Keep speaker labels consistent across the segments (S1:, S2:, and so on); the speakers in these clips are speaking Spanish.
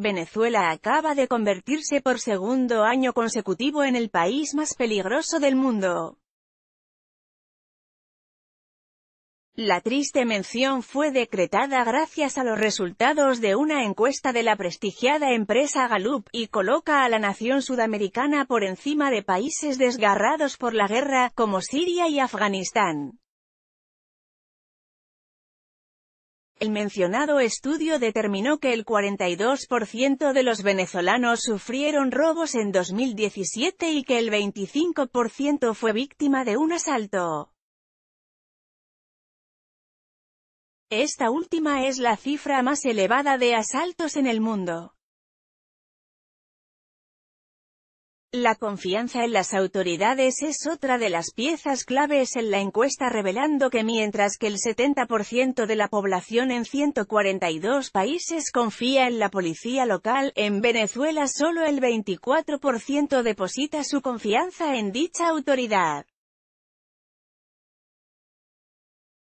S1: Venezuela acaba de convertirse por segundo año consecutivo en el país más peligroso del mundo. La triste mención fue decretada gracias a los resultados de una encuesta de la prestigiada empresa Gallup, y coloca a la nación sudamericana por encima de países desgarrados por la guerra, como Siria y Afganistán. El mencionado estudio determinó que el 42% de los venezolanos sufrieron robos en 2017 y que el 25% fue víctima de un asalto. Esta última es la cifra más elevada de asaltos en el mundo. La confianza en las autoridades es otra de las piezas claves en la encuesta revelando que mientras que el 70% de la población en 142 países confía en la policía local, en Venezuela solo el 24% deposita su confianza en dicha autoridad.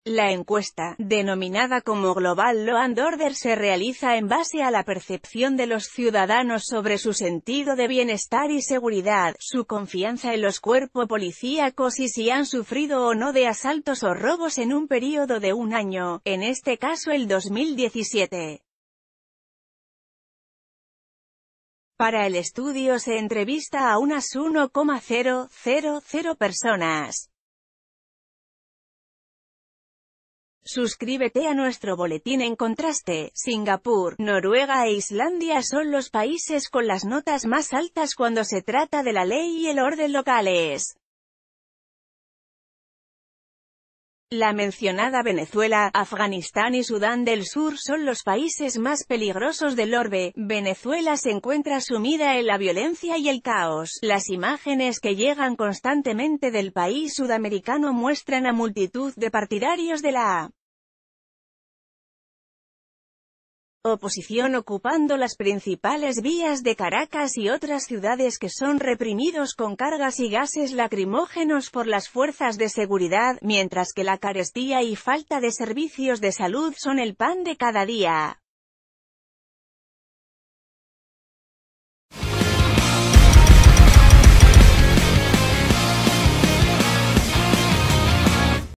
S1: La encuesta, denominada como Global Law and Order se realiza en base a la percepción de los ciudadanos sobre su sentido de bienestar y seguridad, su confianza en los cuerpos policíacos y si han sufrido o no de asaltos o robos en un periodo de un año, en este caso el 2017. Para el estudio se entrevista a unas 1,000 personas. Suscríbete a nuestro boletín en contraste. Singapur, Noruega e Islandia son los países con las notas más altas cuando se trata de la ley y el orden locales. La mencionada Venezuela, Afganistán y Sudán del Sur son los países más peligrosos del orbe. Venezuela se encuentra sumida en la violencia y el caos. Las imágenes que llegan constantemente del país sudamericano muestran a multitud de partidarios de la oposición ocupando las principales vías de Caracas y otras ciudades que son reprimidos con cargas y gases lacrimógenos por las fuerzas de seguridad, mientras que la carestía y falta de servicios de salud son el pan de cada día.